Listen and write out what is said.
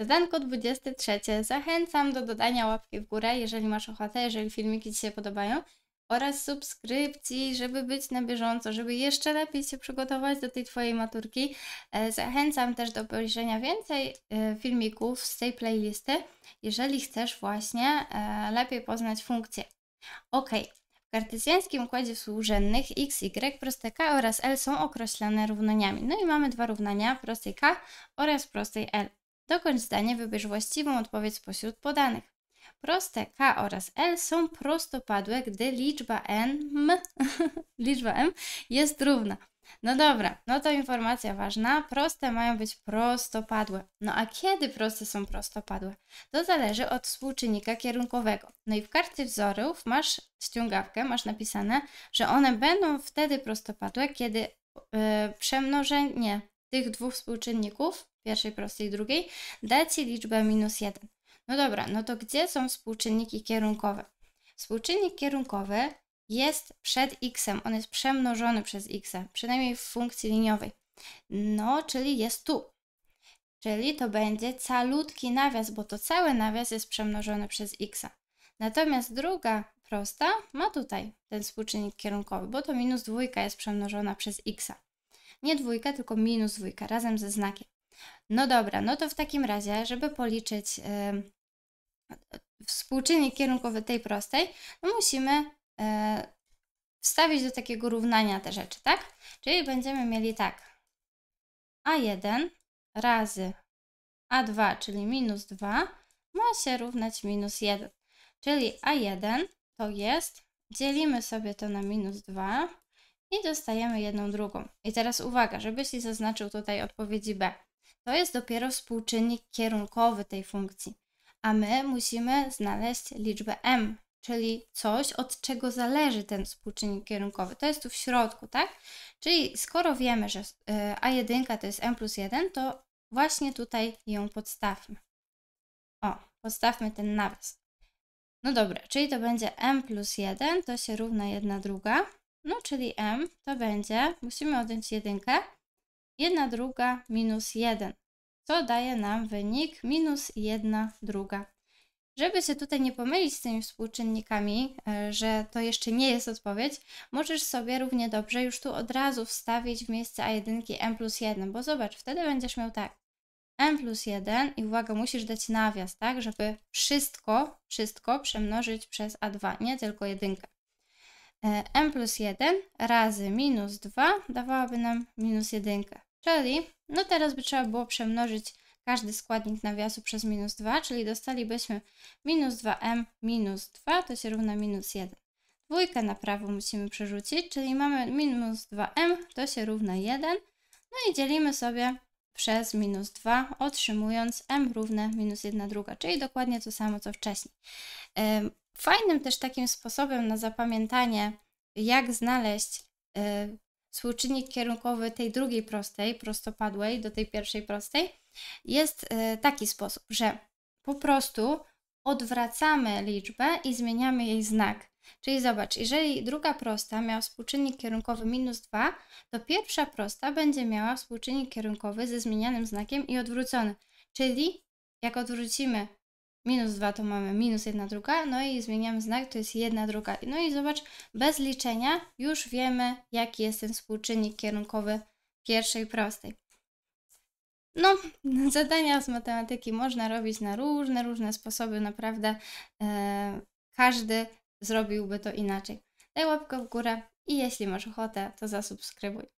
Zadanko 23. Zachęcam do dodania łapki w górę, jeżeli masz ochotę, jeżeli filmiki Ci się podobają, oraz subskrypcji, żeby być na bieżąco, żeby jeszcze lepiej się przygotować do tej Twojej maturki. E, zachęcam też do obejrzenia więcej e, filmików z tej playlisty, jeżeli chcesz właśnie e, lepiej poznać funkcje. Ok. W kartezjańskim układzie współrzędnych x, y, proste k oraz l są określane równaniami. No i mamy dwa równania, prostej k oraz prostej l. Dokończ zdanie, wybierz właściwą odpowiedź spośród podanych. Proste K oraz L są prostopadłe, gdy liczba N, m, liczba M jest równa. No dobra, no to informacja ważna. Proste mają być prostopadłe. No a kiedy proste są prostopadłe? To zależy od współczynnika kierunkowego. No i w karcie wzorów masz ściągawkę, masz napisane, że one będą wtedy prostopadłe, kiedy yy, przemnożenie tych dwóch współczynników pierwszej prostej drugiej, da ci liczbę minus 1. No dobra, no to gdzie są współczynniki kierunkowe? Współczynnik kierunkowy jest przed x, on jest przemnożony przez x, przynajmniej w funkcji liniowej. No, czyli jest tu. Czyli to będzie calutki nawias, bo to cały nawias jest przemnożony przez x. Natomiast druga prosta ma tutaj ten współczynnik kierunkowy, bo to minus dwójka jest przemnożona przez x. Nie dwójka, tylko minus dwójka razem ze znakiem. No dobra, no to w takim razie, żeby policzyć y, współczynnik kierunkowy tej prostej, no musimy y, wstawić do takiego równania te rzeczy, tak? Czyli będziemy mieli tak a1 razy a2, czyli minus 2, ma się równać minus 1. Czyli a1 to jest, dzielimy sobie to na minus 2 i dostajemy jedną drugą. I teraz uwaga, żebyś zaznaczył tutaj odpowiedzi B. To jest dopiero współczynnik kierunkowy tej funkcji, a my musimy znaleźć liczbę m, czyli coś, od czego zależy ten współczynnik kierunkowy. To jest tu w środku, tak? Czyli skoro wiemy, że y, a1 to jest m plus 1, to właśnie tutaj ją podstawmy. O, podstawmy ten nawias. No dobra, czyli to będzie m plus 1, to się równa 1 druga. No, czyli m to będzie, musimy odjąć jedynkę, 1 druga minus 1, co daje nam wynik minus 1 druga. Żeby się tutaj nie pomylić z tymi współczynnikami, e, że to jeszcze nie jest odpowiedź, możesz sobie równie dobrze już tu od razu wstawić w miejsce A1 m plus 1, bo zobacz, wtedy będziesz miał tak m plus 1 i uwaga, musisz dać nawias, tak, żeby wszystko, wszystko przemnożyć przez a2, nie tylko jedynkę. E, m plus 1 razy minus 2 dawałaby nam minus 1. Czyli, no teraz by trzeba było przemnożyć każdy składnik nawiasu przez minus 2, czyli dostalibyśmy minus 2m minus 2, to się równa minus 1. Dwójkę na prawo musimy przerzucić, czyli mamy minus 2m, to się równa 1. No i dzielimy sobie przez minus 2, otrzymując m równe minus 1 druga, czyli dokładnie to samo co wcześniej. Fajnym też takim sposobem na zapamiętanie, jak znaleźć y, współczynnik kierunkowy tej drugiej prostej, prostopadłej do tej pierwszej prostej, jest e, taki sposób, że po prostu odwracamy liczbę i zmieniamy jej znak. Czyli zobacz, jeżeli druga prosta miała współczynnik kierunkowy minus 2, to pierwsza prosta będzie miała współczynnik kierunkowy ze zmienianym znakiem i odwrócony. Czyli jak odwrócimy minus 2 to mamy minus 1 druga, no i zmieniamy znak, to jest 1 druga. No i zobacz, bez liczenia już wiemy, jaki jest ten współczynnik kierunkowy pierwszej prostej. No, zadania z matematyki można robić na różne, różne sposoby, naprawdę e, każdy zrobiłby to inaczej. Daj łapkę w górę i jeśli masz ochotę, to zasubskrybuj.